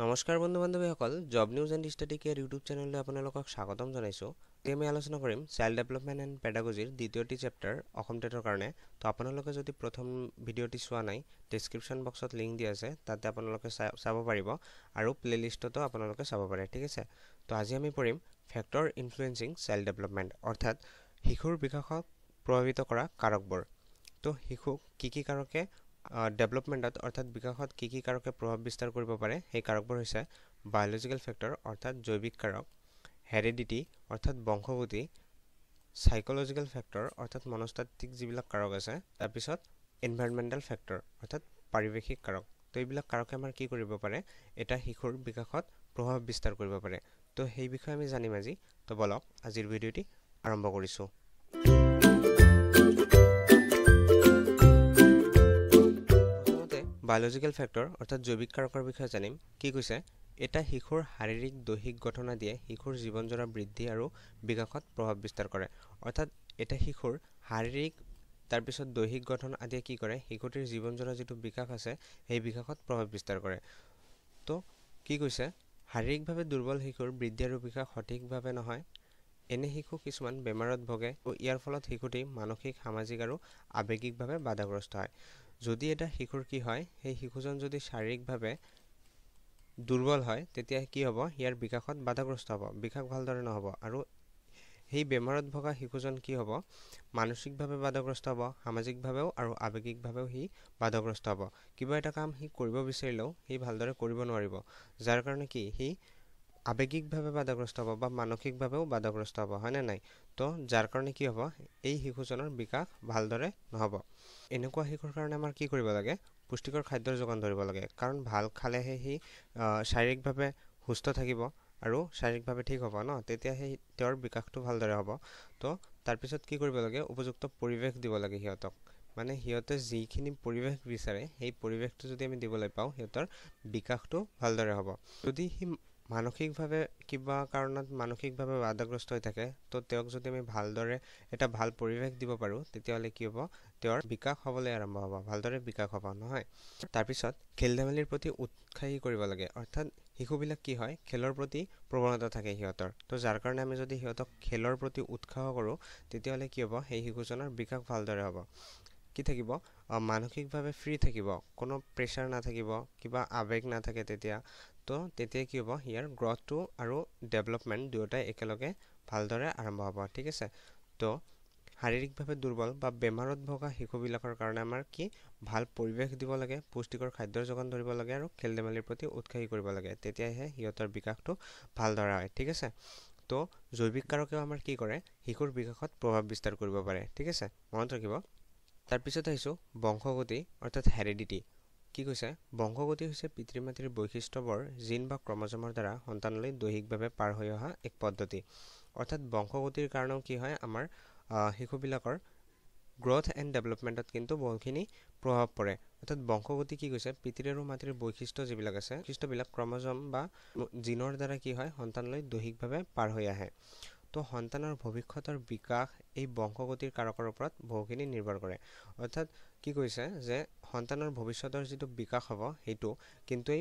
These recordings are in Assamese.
নমস্কাৰ বন্ধু বান্ধৱীসকল job news and study care YouTube চেনেললৈ আপোনালোকক স্বাগতম জনাইছোঁ এতিয়া আমি আলোচনা কৰিম চাইল্ড ডেভেলপমেণ্ট এণ্ড পেডাগজিৰ দ্বিতীয়টি চেপ্টাৰ অসম টেটৰ কাৰণে তো আপোনালোকে যদি প্ৰথম ভিডিঅ'টি চোৱা নাই ডিছক্ৰিপশ্যন বক্সত লিংক দি আছে তাতে আপোনালোকে চাব পাৰিব আৰু প্লে'লিষ্টতো আপোনালোকে চাব পাৰে ঠিক আছে তো আজি আমি পঢ়িম ফেক্টৰ ইনফ্লুৱেঞ্চিং চাইল্ড ডেভেলপমেণ্ট অৰ্থাৎ শিশুৰ বিকাশক প্ৰভাৱিত কৰা কাৰকবোৰ তো শিশুক কি কি কাৰকে ডেভেলপমেণ্টত অৰ্থাৎ বিকাশত কি কি কাৰকে প্ৰভাৱ বিস্তাৰ কৰিব পাৰে সেই কাৰকবোৰ হৈছে বায়'লজিকেল ফেক্টৰ অৰ্থাৎ জৈৱিক কাৰক হেৰিডিটি অৰ্থাৎ বংশগতি চাইক'লজিকেল ফেক্টৰ অৰ্থাৎ মনস্তাত্বিক যিবিলাক কাৰক আছে তাৰপিছত এনভাইৰমেণ্টেল ফেক্টৰ অৰ্থাৎ পাৰিৱেশিক কাৰক তো এইবিলাক কাৰকে আমাৰ কি কৰিব পাৰে এটা শিশুৰ বিকাশত প্ৰভাৱ বিস্তাৰ কৰিব পাৰে তো সেই বিষয়ে আমি জানিম আজি তো বলক আজিৰ ভিডিঅ'টি আৰম্ভ কৰিছোঁ বায়লজিকেল ফেক্টৰ অৰ্থাৎ জৈৱিক কাৰকৰ বিষয়ে জানিম কি কৈছে এটা শিশুৰ শাৰীৰিক দৈহিক গঠনা দিয়ে শিশুৰ জীৱন জৰা বৃদ্ধি আৰু বিকাশত প্ৰভাৱ বিস্তাৰ কৰে অৰ্থাৎ এটা শিশুৰ শাৰীৰিক তাৰপিছত দৈহিক গঠন আদিয়ে কি কৰে শিশুটিৰ জীৱন জৰা যিটো বিকাশ আছে সেই বিকাশত প্ৰভাৱ বিস্তাৰ কৰে তো কি কৈছে শাৰীৰিকভাৱে দুৰ্বল শিশুৰ বৃদ্ধি আৰু বিকাশ সঠিকভাৱে নহয় এনে শিশু কিছুমান বেমাৰত ভোগে আৰু ইয়াৰ ফলত শিশুটি মানসিক সামাজিক আৰু আৱেগিকভাৱে বাধাগ্ৰস্ত হয় যদি এটা শিশুৰ কি হয় সেই শিশুজন যদি শাৰীৰিকভাৱে দুৰ্বল হয় তেতিয়া কি হ'ব ইয়াৰ বিকাশত বাধাগ্ৰস্ত হ'ব বিকাশ ভালদৰে নহ'ব আৰু সেই বেমাৰত ভগা শিশুজন কি হ'ব মানসিকভাৱে বাধাগ্ৰস্ত হ'ব সামাজিকভাৱেও আৰু আৱেগিকভাৱেও সি বাধাগ্ৰস্ত হ'ব কিবা এটা কাম সি কৰিব বিচাৰিলেও সি ভালদৰে কৰিব নোৱাৰিব যাৰ কাৰণে কি সি আৱেগিকভাৱে বাধাগ্ৰস্ত হ'ব বা মানসিকভাৱেও বাধাগ্ৰস্ত হ'ব হয়নে নাই তো যাৰ কাৰণে কি হ'ব এই শিশুজনৰ বিকাশ ভালদৰে নহ'ব এনেকুৱা শিশুৰ কাৰণে আমাৰ কি কৰিব লাগে পুষ্টিকৰ খাদ্যৰ যোগান ধৰিব লাগে কাৰণ ভাল খালেহে সি শাৰীৰিকভাৱে সুস্থ থাকিব আৰু শাৰীৰিকভাৱে ঠিক হ'ব ন তেতিয়াহে তেওঁৰ বিকাশটো ভালদৰে হ'ব তো তাৰপিছত কি কৰিব লাগে উপযুক্ত পৰিৱেশ দিব লাগে সিহঁতক মানে সিহঁতে যিখিনি পৰিৱেশ বিচাৰে সেই পৰিৱেশটো যদি আমি দিবলৈ পাওঁ সিহঁতৰ বিকাশটো ভালদৰে হ'ব যদি সি মানসিকভাৱে কিবা কাৰণত মানসিকভাৱে বাধাগ্ৰস্ত হৈ থাকে তো তেওঁক যদি আমি ভালদৰে এটা ভাল পৰিৱেশ দিব পাৰোঁ তেতিয়াহ'লে কি হ'ব তেওঁৰ বিকাশ হ'বলৈ আৰম্ভ হ'ব ভালদৰে বিকাশ হ'ব নহয় তাৰপিছত খেল ধেমালিৰ প্ৰতি উৎসাহী কৰিব লাগে অৰ্থাৎ শিশুবিলাক কি হয় খেলৰ প্ৰতি প্ৰৱণতা থাকে সিহঁতৰ তো যাৰ কাৰণে আমি যদি সিহঁতক খেলৰ প্ৰতি উৎসাহ কৰোঁ তেতিয়াহ'লে কি হ'ব সেই শিশুজনৰ বিকাশ ভালদৰে হ'ব কি থাকিব মানসিকভাৱে ফ্ৰী থাকিব কোনো প্ৰেছাৰ নাথাকিব কিবা আৱেগ নাথাকে তেতিয়া তো তেতিয়া কি হ'ব ইয়াৰ গ্ৰথটো আৰু ডেভেলপমেণ্ট দুয়োটাই একেলগে ভালদৰে আৰম্ভ হ'ব ঠিক আছে তো শাৰীৰিকভাৱে দুৰ্বল বা বেমাৰত ভগা শিশুবিলাকৰ কাৰণে আমাৰ কি ভাল পৰিৱেশ দিব লাগে পুষ্টিকৰ খাদ্যৰ যোগান ধৰিব লাগে আৰু খেল ধেমালিৰ প্ৰতি উৎসাহী কৰিব লাগে তেতিয়াহে সিহঁতৰ বিকাশটো ভালদৰে হয় ঠিক আছে তো জৈৱিক কাৰকেও আমাৰ কি কৰে শিশুৰ বিকাশত প্ৰভাৱ বিস্তাৰ কৰিব পাৰে ঠিক আছে মনত ৰাখিব তাৰপিছত আহিছোঁ বংশগতি অৰ্থাৎ হেৰিডিটি কি কৈছে বংশগতি হৈছে পিতৃ মাতৃৰ বৈশিষ্ট্যবোৰ জিন বা ক্ৰমজমৰ দ্বাৰা সন্তানলৈ দৈহিকভাৱে পাৰ হৈ অহা এক পদ্ধতি অৰ্থাৎ বংশগতিৰ কাৰণেও কি হয় আমাৰ শিশুবিলাকৰ গ্ৰ'থ এণ্ড ডেভেলপমেণ্টত কিন্তু বহুখিনি প্ৰভাৱ পৰে অৰ্থাৎ বংশগতি কি কৈছে পিতৃ আৰু মাতৃৰ বৈশিষ্ট্য যিবিলাক আছে বৈশিষ্ট্যবিলাক ক্ৰমজম বা জিনৰ দ্বাৰা কি হয় সন্তানলৈ দৈহিকভাৱে পাৰ হৈ আহে তো সন্তানৰ ভৱিষ্যতৰ বিকাশ এই বংশগতিৰ কাৰকৰ ওপৰত বহুখিনি নিৰ্ভৰ কৰে অৰ্থাৎ কি কৈছে যে সন্তানৰ ভৱিষ্যতৰ যিটো বিকাশ হ'ব সেইটো কিন্তু এই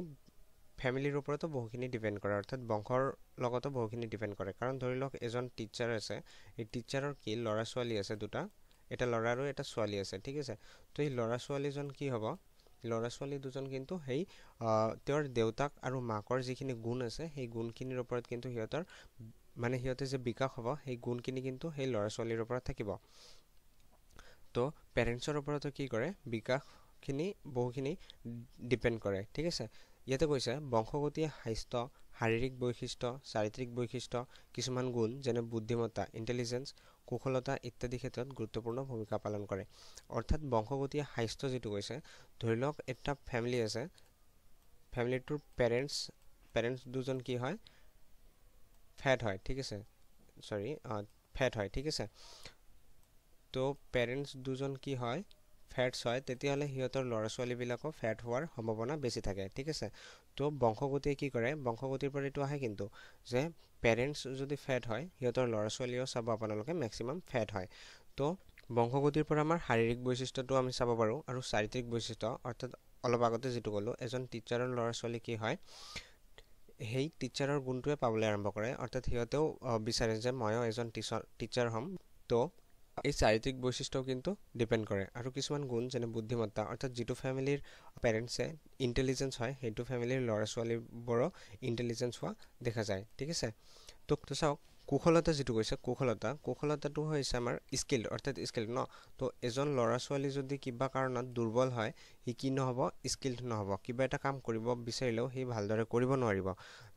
ফেমিলিৰ ওপৰতো বহুখিনি ডিপেণ্ড কৰে অৰ্থাৎ বংশৰ লগতো বহুখিনি ডিপেণ্ড কৰে কাৰণ ধৰি লওক এজন টিচাৰ আছে এই টিচাৰৰ কি ল'ৰা ছোৱালী আছে দুটা এটা ল'ৰা আৰু এটা ছোৱালী আছে ঠিক আছে তো এই ল'ৰা ছোৱালীজন কি হ'ব ল'ৰা ছোৱালী দুজন কিন্তু সেই তেওঁৰ দেউতাক আৰু মাকৰ যিখিনি গুণ আছে সেই গুণখিনিৰ ওপৰত কিন্তু সিহঁতৰ মানে সিহঁতে যে বিকাশ হ'ব সেই গুণখিনি কিন্তু সেই ল'ৰা ছোৱালীৰ ওপৰত থাকিব তো পেৰেণ্টছৰ ওপৰতো কি কৰে বিকাশখিনি বহুখিনি ডিপেণ্ড কৰে ঠিক আছে ইয়াতে কৈছে বংশগতিয়ে স্বাস্থ্য শাৰীৰিক বৈশিষ্ট্য চাৰিত্ৰিক বৈশিষ্ট্য কিছুমান গুণ যেনে বুদ্ধিমত্তা ইণ্টেলিজেঞ্চ কুশলতা ইত্যাদি ক্ষেত্ৰত গুৰুত্বপূৰ্ণ ভূমিকা পালন কৰে অৰ্থাৎ বংশগতীয় স্বাস্থ্য যিটো কৈছে ধৰি লওক এটা ফেমিলি আছে ফেমিলিটোৰ পেৰেণ্টছ পেৰেণ্টছ দুজন কি হয় ফেট হয় ঠিক আছে চৰি ফেট হয় ঠিক আছে তো পেৰেণ্টছ দুজন কি হয় ফেটছ হয় তেতিয়াহ'লে সিহঁতৰ ল'ৰা ছোৱালীবিলাকো ফেট হোৱাৰ সম্ভাৱনা বেছি থাকে ঠিক আছে তো বংশগতিয়ে কি কৰে বংশগতিৰ পৰা এইটো আহে কিন্তু যে পেৰেণ্টছ যদি ফেট হয় সিহঁতৰ ল'ৰা ছোৱালীও চাব আপোনালোকে মেক্সিমাম ফেট হয় তো বংশগতিৰ পৰা আমাৰ শাৰীৰিক বৈশিষ্ট্যটো আমি চাব পাৰোঁ আৰু চাৰিত্ৰিক বৈশিষ্ট্য অৰ্থাৎ অলপ আগতে যিটো ক'লোঁ এজন টিচাৰৰ ল'ৰা ছোৱালী কি হয় সেই টিচাৰৰ গুণটোৱে পাবলৈ আৰম্ভ কৰে অৰ্থাৎ সিহঁতেও বিচাৰে যে ময়ো এজন টিচাৰ টিচাৰ হ'ম তো এই চাৰিত্ৰিক বৈশিষ্ট্যও কিন্তু ডিপেণ্ড কৰে আৰু কিছুমান গুণ যেনে বুদ্ধিমত্তা অৰ্থাৎ যিটো ফেমিলিৰ পেৰেণ্টছে ইণ্টেলিজেঞ্চ হয় সেইটো ফেমিলিৰ ল'ৰা ছোৱালীবোৰৰ ইণ্টেলিজেঞ্চ হোৱা দেখা যায় ঠিক আছে তোক তো চাওক কুশলতা যিটো কৈছে কুশলতা কুশলতাটো হৈছে আমাৰ স্কিল অৰ্থাৎ স্কিল ন তো এজন ল'ৰা ছোৱালী যদি কিবা কাৰণত দুৰ্বল হয় সি কি নহ'ব স্কিলড নহ'ব কিবা এটা কাম কৰিব বিচাৰিলেও সি ভালদৰে কৰিব নোৱাৰিব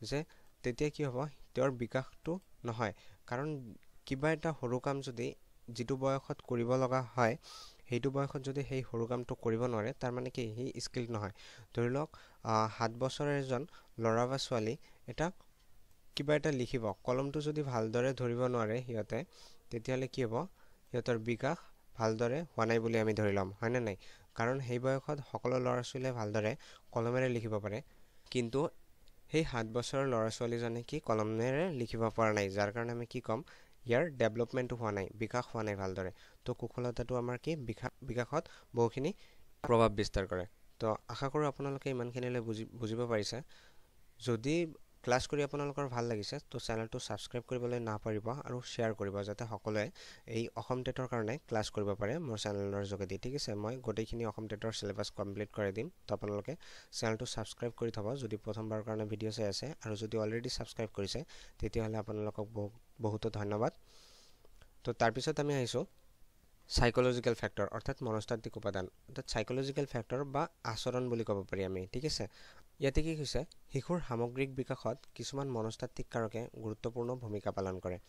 যে তেতিয়া কি হ'ব তেওঁৰ বিকাশটো নহয় কাৰণ কিবা এটা সৰু কাম যদি যিটো বয়সত কৰিব লগা হয় সেইটো বয়সত যদি সেই সৰু কামটো কৰিব নোৱাৰে তাৰমানে কি সি স্কিল নহয় ধৰি লওক সাত বছৰৰ এজন ল'ৰা বা ছোৱালী এটা কিবা এটা লিখিব কলমটো যদি ভালদৰে ধৰিব নোৱাৰে সিহঁতে তেতিয়াহ'লে কি হ'ব সিহঁতৰ বিকাশ ভালদৰে হোৱা নাই বুলি আমি ধৰি ল'ম হয়নে নাই কাৰণ সেই বয়সত সকলো ল'ৰা ছোৱালীয়ে ভালদৰে কলমেৰে লিখিব পাৰে কিন্তু সেই সাত বছৰৰ ল'ৰা ছোৱালীজনে কি কলমেৰে লিখিব পৰা নাই যাৰ কাৰণে আমি কি ক'ম ইয়াৰ ডেভেলপমেণ্টো হোৱা নাই বিকাশ হোৱা নাই ভালদৰে তো কুশলতাটো আমাৰ কি বিকাশ বিকাশত বহুখিনি প্ৰভাৱ বিস্তাৰ কৰে তো আশা কৰোঁ আপোনালোকে ইমানখিনিলৈ বুজি বুজিব পাৰিছে যদি ক্লাছ কৰি আপোনালোকৰ ভাল লাগিছে তো চেনেলটো ছাবস্ক্ৰাইব কৰিবলৈ নাপাৰিব আৰু শ্বেয়াৰ কৰিব যাতে সকলোৱে এই অসম টেটৰ কাৰণে ক্লাছ কৰিব পাৰে মোৰ চেনেলৰ যোগেদি ঠিক আছে মই গোটেইখিনি অসম টেটৰ চিলেবাছ কমপ্লিট কৰাই দিম তো আপোনালোকে চেনেলটো ছাবস্ক্ৰাইব কৰি থ'ব যদি প্ৰথমবাৰৰ কাৰণে ভিডিঅ' চাই আছে আৰু যদি অলৰেডি ছাবস্ক্ৰাইব কৰিছে তেতিয়াহ'লে আপোনালোকক বহু বহুতো ধন্যবাদ তো তাৰপিছত আমি আহিছোঁ চাইক'লজিকেল ফেক্টৰ অৰ্থাৎ মনস্তাত্বিক উপাদান অৰ্থাৎ চাইক'লজিকেল ফেক্টৰ বা আচৰণ বুলি ক'ব পাৰি আমি ঠিক আছে ইয়াতে কি হৈছে শিশুৰ সামগ্ৰিক বিকাশত কিছুমান মনস্তাত্বিক কাৰকে গুৰুত্বপূৰ্ণ ভূমিকা পালন কৰে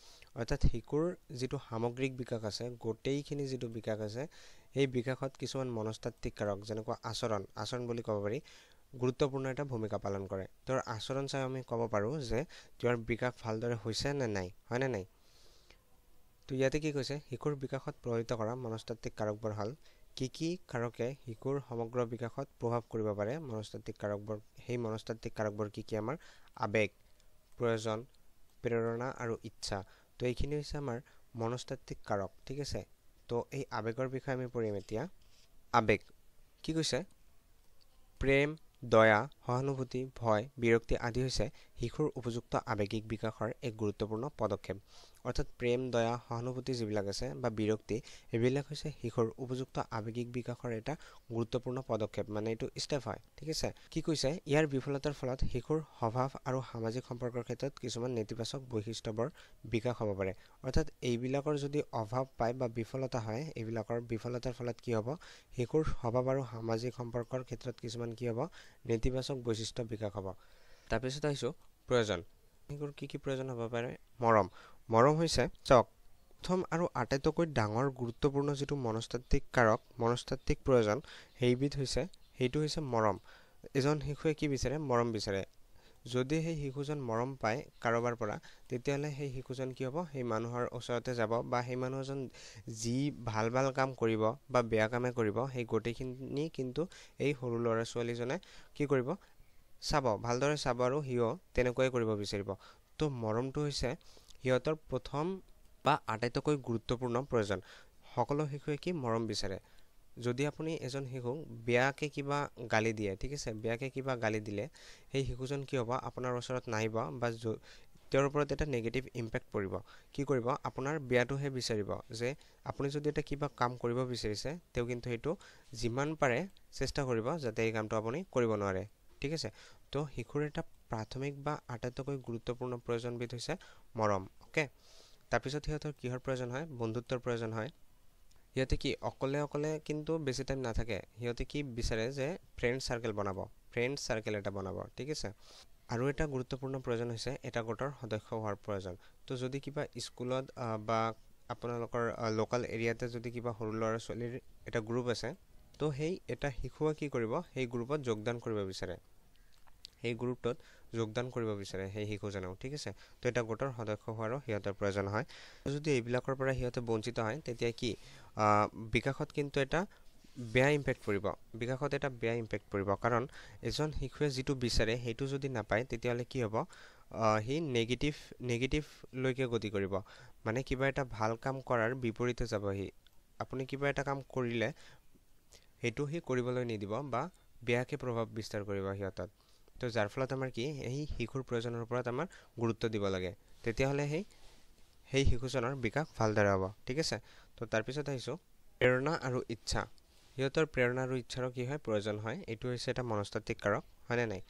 অৰ্থাৎ শিশুৰ যিটো সামগ্ৰিক বিকাশ আছে গোটেইখিনি যিটো বিকাশ আছে সেই বিকাশত কিছুমান মনস্তাত্বিক কাৰক যেনেকুৱা আচৰণ আচৰণ বুলি ক'ব পাৰি গুৰুত্বপূৰ্ণ এটা ভূমিকা পালন কৰে তেওঁৰ আচৰণ চাই আমি ক'ব পাৰোঁ যে তেওঁৰ বিকাশ ভালদৰে হৈছে নে নাই হয়নে নাই তো ইয়াতে কি কৈছে শিশুৰ বিকাশত প্ৰভাৱিত কৰা মনস্তাত্বিক কাৰকবোৰ হ'ল কি কি কাৰকে শিশুৰ সমগ্ৰ বিকাশত প্ৰভাৱ কৰিব পাৰে মনস্তাত্বিক কাৰকবোৰ সেই মনস্তাত্বিক কাৰকবোৰ কি কি আমাৰ আৱেগ প্ৰয়োজন প্ৰেৰণা আৰু ইচ্ছা তো এইখিনি হৈছে আমাৰ মনস্তাত্বিক কাৰক ঠিক আছে তো এই আৱেগৰ বিষয়ে আমি পঢ়িম এতিয়া আৱেগ কি কৈছে প্ৰেম দয়া সহানুভূতি ভয় বিৰক্তি আদি হৈছে শিশুৰ উপযুক্ত আৱেগিক বিকাশৰ এক গুৰুত্বপূৰ্ণ পদক্ষেপ অৰ্থাৎ প্ৰেম দয়া সহানুভূতি যিবিলাক আছে বা বিৰক্তি সেইবিলাক হৈছে শিশুৰ উপযুক্ত আৱেগিক বিকাশৰ এটা গুৰুত্বপূৰ্ণ পদক্ষেপ মানে এইটো ষ্টেপ হয় ঠিক আছে কি কৈছে ইয়াৰ বিফলতাৰ ফলত শিশুৰ স্বভাৱ আৰু সামাজিক সম্পৰ্কৰ ক্ষেত্ৰত কিছুমান নেতিবাচক বৈশিষ্ট্যবোৰ বিকাশ হ'ব পাৰে অৰ্থাৎ এইবিলাকৰ যদি অভাৱ পায় বা বিফলতা হয় এইবিলাকৰ বিফলতাৰ ফলত কি হ'ব শিশুৰ স্বভাৱ আৰু সামাজিক সম্পৰ্কৰ ক্ষেত্ৰত কিছুমান কি হ'ব নেতিবাচক বৈশিষ্ট্য বিকাশ হ'ব তাৰপিছত আহিছোঁ প্ৰয়োজন শিশুৰ কি কি প্ৰয়োজন হ'ব পাৰে মৰম মৰম হৈছে চাওক প্ৰথম আৰু আটাইতকৈ ডাঙৰ গুৰুত্বপূৰ্ণ যিটো মনস্তাত্বিক কাৰক মনস্তাত্বিক প্ৰয়োজন সেইবিধ হৈছে সেইটো হৈছে মৰম এজন শিশুৱে কি বিচাৰে মৰম বিচাৰে যদি সেই শিশুজন মৰম পায় কাৰোবাৰ পৰা তেতিয়াহ'লে সেই শিশুজন কি হ'ব সেই মানুহৰ ওচৰতে যাব বা সেই মানুহজন যি ভাল ভাল কাম কৰিব বা বেয়া কামে কৰিব সেই গোটেইখিনি কিন্তু এই সৰু ল'ৰা ছোৱালীজনে কি কৰিব চাব ভালদৰে চাব আৰু সিও তেনেকুৱাই কৰিব বিচাৰিব তো মৰমটো হৈছে সিহঁতৰ প্ৰথম বা আটাইতকৈ গুৰুত্বপূৰ্ণ প্ৰয়োজন সকলো শিশুৱে কি মৰম বিচাৰে যদি আপুনি এজন শিশুক বেয়াকৈ কিবা গালি দিয়ে ঠিক আছে বেয়াকৈ কিবা গালি দিলে সেই শিশুজন কি হ'ব আপোনাৰ ওচৰত নাহিব বা তেওঁৰ ওপৰত এটা নিগেটিভ ইম্পেক্ট পৰিব কি কৰিব আপোনাৰ বেয়াটোহে বিচাৰিব যে আপুনি যদি এটা কিবা কাম কৰিব বিচাৰিছে তেওঁ কিন্তু সেইটো যিমান পাৰে চেষ্টা কৰিব যাতে এই কামটো আপুনি কৰিব নোৱাৰে ঠিক আছে তো শিশুৰ এটা প্ৰাথমিক বা আটাইতকৈ গুৰুত্বপূৰ্ণ প্ৰয়োজনবিধ হৈছে মৰম অ'কে তাৰপিছত সিহঁতৰ কিহৰ প্ৰয়োজন হয় বন্ধুত্বৰ প্ৰয়োজন হয় সিহঁতে কি অকলে অকলে কিন্তু বেছি টাইম নাথাকে সিহঁতে কি বিচাৰে যে ফ্ৰেণ্ড চাৰ্কেল বনাব ফ্ৰেণ্ড চাৰ্কেল এটা বনাব ঠিক আছে আৰু এটা গুৰুত্বপূৰ্ণ প্ৰয়োজন হৈছে এটা গোটৰ সদস্য হোৱাৰ প্ৰয়োজন তো যদি কিবা স্কুলত বা আপোনালোকৰ লোকেল এৰিয়াতে যদি কিবা সৰু ল'ৰা ছোৱালীৰ এটা গ্ৰুপ আছে তো সেই এটা শিশুৱে কি কৰিব সেই গ্ৰুপত যোগদান কৰিব বিচাৰে সেই গ্ৰুপটোত যোগদান কৰিব বিচাৰে সেই শিশুজনেও ঠিক আছে তো এটা গোটৰ সদস্য হোৱাৰো সিহঁতৰ প্ৰয়োজন হয় যদি এইবিলাকৰ পৰা সিহঁতে বঞ্চিত হয় তেতিয়া কি বিকাশত কিন্তু এটা বেয়া ইম্পেক্ট পৰিব বিকাশত এটা বেয়া ইম্পেক্ট পৰিব কাৰণ এজন শিশুৱে যিটো বিচাৰে সেইটো যদি নাপায় তেতিয়াহ'লে কি হ'ব সি নেগেটিভ নেগেটিভলৈকে গতি কৰিব মানে কিবা এটা ভাল কাম কৰাৰ বিপৰীতে যাব সি আপুনি কিবা এটা কাম কৰিলে সেইটো সি কৰিবলৈ নিদিব বা বেয়াকৈ প্ৰভাৱ বিস্তাৰ কৰিব সিহঁতত তো যাৰ ফলত আমাৰ কি সেই শিশুৰ প্ৰয়োজনৰ ওপৰত আমাৰ গুৰুত্ব দিব লাগে তেতিয়াহ'লে সেই সেই শিশুজনৰ বিকাশ ভালদৰে হ'ব ঠিক আছে তো তাৰপিছত আহিছোঁ প্ৰেৰণা আৰু ইচ্ছা সিহঁতৰ প্ৰেৰণা আৰু ইচ্ছাৰো কি হয় প্ৰয়োজন হয় এইটো হৈছে এটা মনস্তাত্বিক কাৰক হয়নে নাই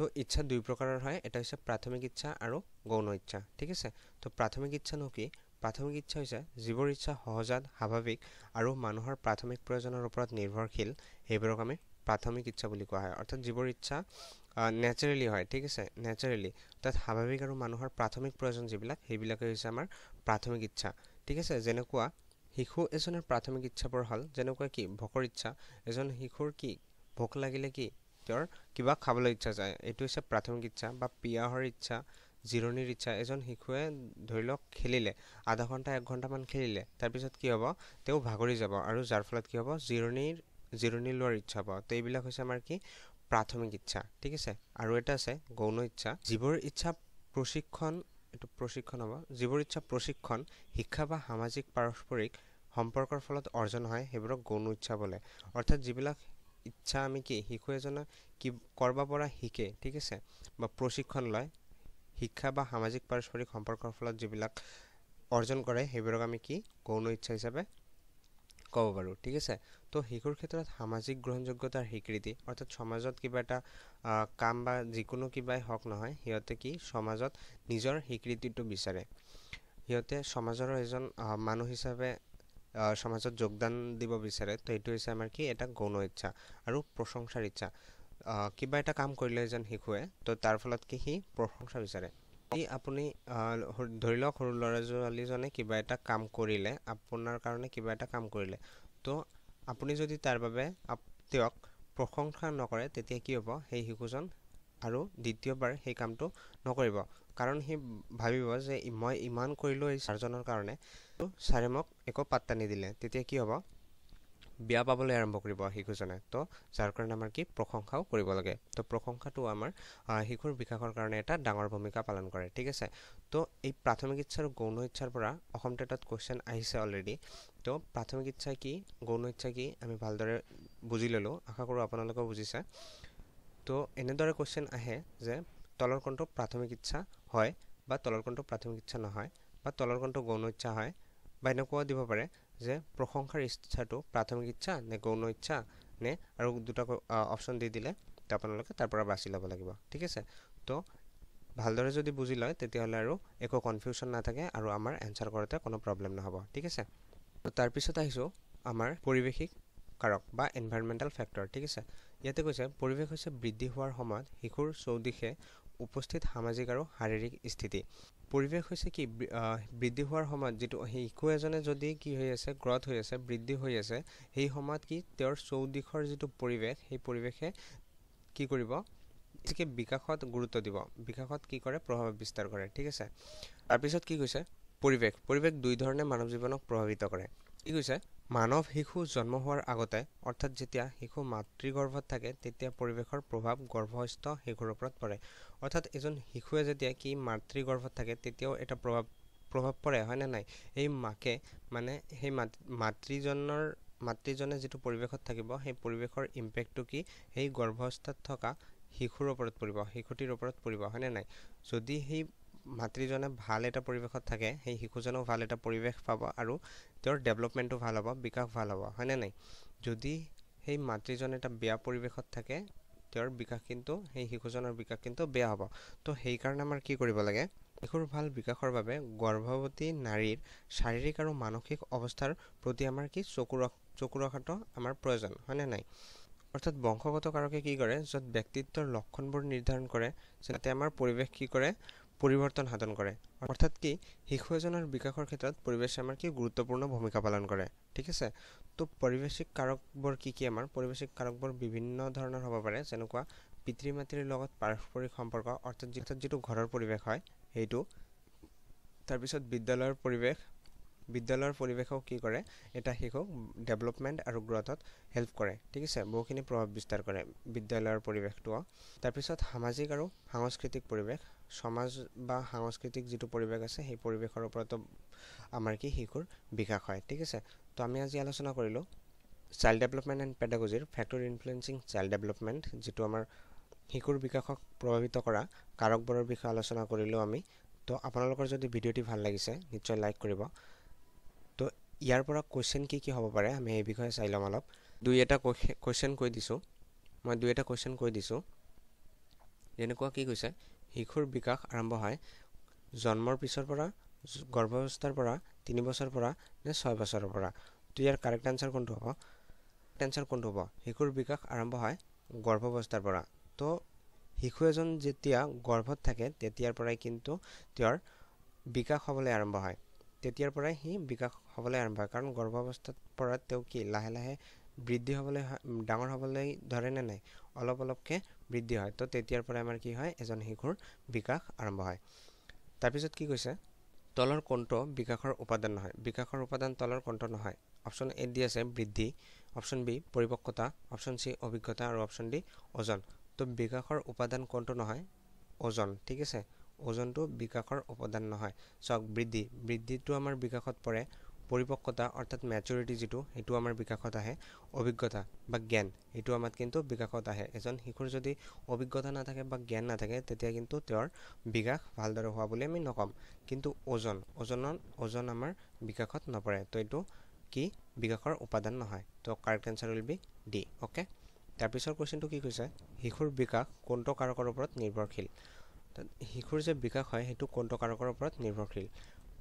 তো ইচ্ছা দুই প্ৰকাৰৰ হয় এটা হৈছে প্ৰাথমিক ইচ্ছা আৰু গৌণ ইচ্ছা ঠিক আছে তো প্ৰাথমিক ইচ্ছানো কি প্ৰাথমিক ইচ্ছা হৈছে যিবোৰ ইচ্ছা সহজাত স্বাভাৱিক আৰু মানুহৰ প্ৰাথমিক প্ৰয়োজনৰ ওপৰত নিৰ্ভৰশীল সেইবোৰক আমি প্ৰাথমিক ইচ্ছা বুলি কোৱা হয় অৰ্থাৎ যিবোৰ ইচ্ছা নেচাৰেলি হয় ঠিক আছে নেচাৰেলি অৰ্থাৎ স্বাভাৱিক আৰু মানুহৰ প্ৰাথমিক প্ৰয়োজন যিবিলাক সেইবিলাকেই হৈছে আমাৰ প্ৰাথমিক ইচ্ছা ঠিক আছে যেনেকুৱা শিশু এজনৰ প্ৰাথমিক ইচ্ছাবোৰ হ'ল যেনেকুৱা কি ভোকৰ ইচ্ছা এজন শিশুৰ কি ভোক লাগিলে কি তেওঁৰ কিবা খাবলৈ ইচ্ছা যায় এইটো হৈছে প্ৰাথমিক ইচ্ছা বা পিয়াহৰ ইচ্ছা জিৰণিৰ ইচ্ছা এজন শিশুৱে ধৰি লওক খেলিলে আধা ঘণ্টা এক ঘণ্টামান খেলিলে তাৰপিছত কি হ'ব তেওঁ ভাগৰি যাব আৰু যাৰ ফলত কি হ'ব জিৰণিৰ জিৰণি লোৱাৰ ইচ্ছা হ'ব তো এইবিলাক হৈছে আমাৰ কি প্ৰাথমিক ইচ্ছা ঠিক আছে আৰু এটা আছে গৌণ ইচ্ছা যিবোৰ ইচ্ছা প্ৰশিক্ষণ এইটো প্ৰশিক্ষণ হ'ব যিবোৰ ইচ্ছা প্ৰশিক্ষণ শিক্ষা বা সামাজিক পাৰস্পৰিক সম্পৰ্কৰ ফলত অৰ্জন হয় সেইবোৰক গৌণ ইচ্ছা বোলে অৰ্থাৎ যিবিলাক ইচ্ছা আমি কি শিশু এজনে কি কৰবাৰ পৰা শিকে ঠিক আছে বা প্ৰশিক্ষণ লয় শিক্ষা বা সামাজিক পাৰস্পৰিক সম্পৰ্কৰ ফলত যিবিলাক অৰ্জন কৰে সেইবোৰক আমি কি গৌণ ইচ্ছা হিচাপে ক'ব পাৰোঁ ঠিক আছে তো শিশুৰ ক্ষেত্ৰত সামাজিক গ্ৰহণযোগ্যতাৰ স্বীকৃতি অৰ্থাৎ সমাজত কিবা এটা কাম বা যিকোনো কিবাই হওক নহয় সিহঁতে কি সমাজত নিজৰ স্বীকৃতিটো বিচাৰে সিহঁতে সমাজৰ এজন মানুহ হিচাপে সমাজত যোগদান দিব বিচাৰে তো সেইটো হৈছে আমাৰ কি এটা গৌণ ইচ্ছা আৰু প্ৰশংসাৰ ইচ্ছা কিবা এটা কাম কৰিলে এজন শিশুৱে তো তাৰ ফলত কি সি প্ৰশংসা বিচাৰে যদি আপুনি ধৰি লওক সৰু ল'ৰা ছোৱালীজনে কিবা এটা কাম কৰিলে আপোনাৰ কাৰণে কিবা এটা কাম কৰিলে তো আপুনি যদি তাৰ বাবে তেওঁক প্ৰশংসা নকৰে তেতিয়া কি হ'ব সেই শিশুজন আৰু দ্বিতীয়বাৰ সেই কামটো নকৰিব কাৰণ সি ভাবিব যে মই ইমান কৰিলোঁ এই ছাৰজনৰ কাৰণে ছাৰে মোক একো পাত্তা নিদিলে তেতিয়া কি হ'ব বিয়া পাবলৈ আৰম্ভ কৰিব শিশুজনে তো যাৰ কাৰণে আমাৰ কি প্ৰশংসাও কৰিব লাগে তো প্ৰশংসাটো আমাৰ শিশুৰ বিকাশৰ কাৰণে এটা ডাঙৰ ভূমিকা পালন কৰে ঠিক আছে তো এই প্ৰাথমিক ইচ্ছা আৰু গৌণ ইচ্ছাৰ পৰা অসম টেটত কুৱেশ্যন আহিছে অলৰেডি তো প্ৰাথমিক ইচ্ছা কি গৌণ ইচ্ছা কি আমি ভালদৰে বুজি ল'লোঁ আশা কৰোঁ আপোনালোকেও বুজিছে তো এনেদৰে কুৱেশ্যন আহে যে তলৰ কণ্ঠ প্ৰাথমিক ইচ্ছা হয় বা তলৰ কণ্ঠ প্ৰাথমিক ইচ্ছা নহয় বা তলৰ কণ্ঠ গৌণ ইচ্ছা হয় বা এনেকুৱাও দিব পাৰে যে প্ৰশংসাৰ ইচ্ছাটো প্ৰাথমিক ইচ্ছা নে গৌণ ইচ্ছা নে আৰু দুটা অপশ্যন দি দিলে আপোনালোকে তাৰ পৰা বাছি ল'ব লাগিব ঠিক আছে তো ভালদৰে যদি বুজি লয় তেতিয়াহ'লে আৰু একো কনফিউশ্যন নাথাকে আৰু আমাৰ এনচাৰ কৰোঁতে কোনো প্ৰব্লেম নহ'ব ঠিক আছে তো তাৰপিছত আহিছোঁ আমাৰ পৰিৱেশিক কাৰক বা এনভাইৰমেণ্টেল ফেক্টৰ ঠিক আছে ইয়াতে কৈছে পৰিৱেশ হৈছে বৃদ্ধি হোৱাৰ সময়ত শিশুৰ চৌদিশে উপস্থিত সামাজিক আৰু শাৰীৰিক স্থিতি পৰিৱেশ হৈছে কি বৃদ্ধি হোৱাৰ সময়ত যিটো সেই শিশু এজনে যদি কি হৈ আছে গ্ৰথ হৈ আছে বৃদ্ধি হৈ আছে সেই সময়ত কি তেওঁৰ চৌদিশৰ যিটো পৰিৱেশ সেই পৰিৱেশে কি কৰিব গতিকে বিকাশত গুৰুত্ব দিব বিকাশত কি কৰে প্ৰভাৱ বিস্তাৰ কৰে ঠিক আছে তাৰপিছত কি কৈছে পৰিৱেশ পৰিৱেশ দুই ধৰণে মানৱ জীৱনক প্ৰভাৱিত কৰে কি কৈছে মানৱ শিশু জন্ম হোৱাৰ আগতে অৰ্থাৎ যেতিয়া শিশু মাতৃগৰ্ভত থাকে তেতিয়া পৰিৱেশৰ প্ৰভাৱ গৰ্ভস্থ শিশুৰ ওপৰত পৰে অৰ্থাৎ এজন শিশুৱে যেতিয়া কি মাতৃ গৰ্ভত থাকে তেতিয়াও এটা প্ৰভাৱ প্ৰভাৱ পৰে হয়নে নাই সেই মাকে মানে সেই মাতৃজনৰ মাতৃজনে যিটো পৰিৱেশত থাকিব সেই পৰিৱেশৰ ইম্পেক্টটো কি সেই গৰ্ভস্থত থকা শিশুৰ ওপৰত পৰিব শিশুটিৰ ওপৰত পৰিব হয়নে নাই যদি সেই মাতৃজনে ভাল এটা পৰিৱেশত থাকে সেই শিশুজনেও ভাল এটা পৰিৱেশ পাব আৰু তেওঁৰ ডেভেলপমেণ্টটো ভাল হ'ব বিকাশ ভাল হ'ব হয়নে নাই যদি সেই মাতৃজন এটা বেয়া পৰিৱেশত থাকে তেওঁৰ বিকাশ কিন্তু সেই শিশুজনৰ বিকাশ কিন্তু বেয়া হ'ব তো সেইকাৰণে আমাৰ কি কৰিব লাগে শিশুৰ ভাল বিকাশৰ বাবে গৰ্ভৱতী নাৰীৰ শাৰীৰিক আৰু মানসিক অৱস্থাৰ প্ৰতি আমাৰ কি চকু ৰখ চকু ৰখাটো আমাৰ প্ৰয়োজন হয়নে নাই অৰ্থাৎ বংশগত কাৰকে কি কৰে য'ত ব্যক্তিত্বৰ লক্ষণবোৰ নিৰ্ধাৰণ কৰে যাতে আমাৰ পৰিৱেশ কি কৰে পৰিৱৰ্তন সাধন কৰে অৰ্থাৎ কি শিশু এজনৰ বিকাশৰ ক্ষেত্ৰত পৰিৱেশে আমাৰ কি গুৰুত্বপূৰ্ণ ভূমিকা পালন কৰে ঠিক আছে তো পৰিৱেশিক কাৰকবোৰ কি কি আমাৰ পৰিৱেশিক কাৰকবোৰ বিভিন্ন ধৰণৰ হ'ব পাৰে যেনেকুৱা পিতৃ মাতৃৰ লগত পাৰস্পৰিক সম্পৰ্ক অৰ্থাৎ অৰ্থাৎ যিটো ঘৰৰ পৰিৱেশ হয় সেইটো তাৰপিছত বিদ্যালয়ৰ পৰিৱেশ বিদ্যালয়ৰ পৰিৱেশেও কি কৰে এটা শিশুক ডেভেলপমেণ্ট আৰু গ্ৰথত হেল্প কৰে ঠিক আছে বহুখিনি প্ৰভাৱ বিস্তাৰ কৰে বিদ্যালয়ৰ পৰিৱেশটোও তাৰপিছত সামাজিক আৰু সাংস্কৃতিক পৰিৱেশ সমাজ বা সাংস্কৃতিক যিটো পৰিৱেশ আছে সেই পৰিৱেশৰ ওপৰতো আমাৰ কি শিশুৰ বিকাশ হয় ঠিক আছে তো আমি আজি আলোচনা কৰিলোঁ চাইল্ড ডেভেলপমেণ্ট এণ্ড পেডাগজিৰ ফেক্টৰী ইনফ্লুৱেঞ্চিং চাইল্ড ডেভেলপমেণ্ট যিটো আমাৰ শিশুৰ বিকাশক প্ৰভাৱিত কৰা কাৰকবোৰৰ বিষয়ে আলোচনা কৰিলোঁ আমি তো আপোনালোকৰ যদি ভিডিঅ'টি ভাল লাগিছে নিশ্চয় লাইক কৰিব তো ইয়াৰ পৰা কুৱেশ্যন কি কি হ'ব পাৰে আমি এই বিষয়ে চাই ল'ম অলপ দুই এটা কুৱেশ্যন কৈ দিছোঁ মই দুই এটা কুৱেশ্যন কৈ দিছোঁ যেনেকুৱা কি কৈছে শিশুৰ বিকাশ আৰম্ভ হয় জন্মৰ পিছৰ পৰা গৰ্ভাৱস্থাৰ পৰা তিনি বছৰৰ পৰা নে ছয় বছৰৰ পৰা তো ইয়াৰ কাৰেক্ট আনচাৰ কোনটো হ'ব কাৰেক্ট এনচাৰ কোনটো হ'ব শিশুৰ বিকাশ আৰম্ভ হয় গৰ্ভাৱস্থাৰ পৰা তো শিশু এজন যেতিয়া গৰ্ভত থাকে তেতিয়াৰ পৰাই কিন্তু তেওঁৰ বিকাশ হ'বলৈ আৰম্ভ হয় তেতিয়াৰ পৰাই সি বিকাশ হ'বলৈ আৰম্ভ হয় কাৰণ গৰ্ভাৱস্থাৰ পৰা তেওঁ কি লাহে লাহে বৃদ্ধি হ'বলৈ ডাঙৰ হ'বলৈ ধৰে নে নাই অলপ অলপকৈ বৃদ্ধি হয় তো তেতিয়াৰ পৰা আমাৰ কি হয় এজন শিশুৰ বিকাশ আৰম্ভ হয় তাৰপিছত কি কৈছে তলৰ কণ্ঠ বিকাশৰ উপাদান নহয় বিকাশৰ উপাদান তলৰ কণ্ঠ নহয় অপশ্যন এ দি আছে বৃদ্ধি অপশ্যন বি পৰিপক্কতা অপশ্যন চি অভিজ্ঞতা আৰু অপশ্যন ডি ওজন তো বিকাশৰ উপাদান কোনটো নহয় ওজন ঠিক আছে ওজনটো বিকাশৰ উপাদান নহয় চাওক বৃদ্ধি বৃদ্ধিটো আমাৰ বিকাশত পৰে পৰিপক্কতা অৰ্থাৎ মেচৰিটি যিটো সেইটো আমাৰ বিকাশত আহে অভিজ্ঞতা বা জ্ঞান সেইটো আমাৰ কিন্তু বিকাশত আহে এজন শিশুৰ যদি অভিজ্ঞতা নাথাকে বা জ্ঞান নাথাকে তেতিয়া কিন্তু তেওঁৰ বিকাশ ভালদৰে হোৱা বুলি আমি নকম কিন্তু ওজন ওজনৰ ওজন আমাৰ বিকাশত নপৰে তো এইটো কি বিকাশৰ উপাদান নহয় তো correct answer will be D okay তাৰপিছৰ কুৱেশ্যনটো কি কৈছে শিশুৰ বিকাশ কোনটো কাৰকৰ ওপৰত নিৰ্ভৰশীল শিশুৰ যে বিকাশ হয় সেইটো কোনটো কাৰকৰ ওপৰত নিৰ্ভৰশীল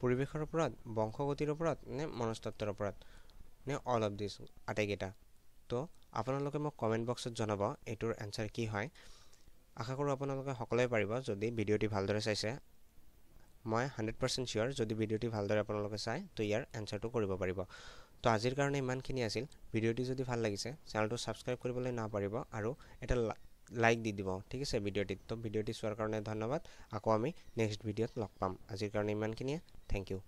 পৰিৱেশৰ ওপৰত বংশগতিৰ ওপৰত নে মনস্তত্বৰ ওপৰত নে অল অফ দিছ আটাইকেইটা তো আপোনালোকে মোক কমেণ্ট বক্সত জনাব এইটোৰ এনচাৰ কি হয় আশা কৰোঁ আপোনালোকে সকলোৱে পাৰিব যদি ভিডিঅ'টি ভালদৰে চাইছে মই হাণ্ড্ৰেড পাৰ্চেণ্ট চিয়'ৰ যদি ভিডিঅ'টি ভালদৰে আপোনালোকে চাই তো ইয়াৰ এনচাৰটো কৰিব পাৰিব তো আজিৰ কাৰণে ইমানখিনি আছিল ভিডিঅ'টি যদি ভাল লাগিছে চেনেলটো ছাবস্ক্ৰাইব কৰিবলৈ নাপাৰিব আৰু এটা লাইক দি দিব ঠিক আছে ভিডিঅ'টিত তো ভিডিঅ'টি চোৱাৰ কাৰণে ধন্যবাদ আকৌ আমি নেক্সট ভিডিঅ'ত লগ পাম আজিৰ কাৰণে ইমানখিনিয়ে Thank you.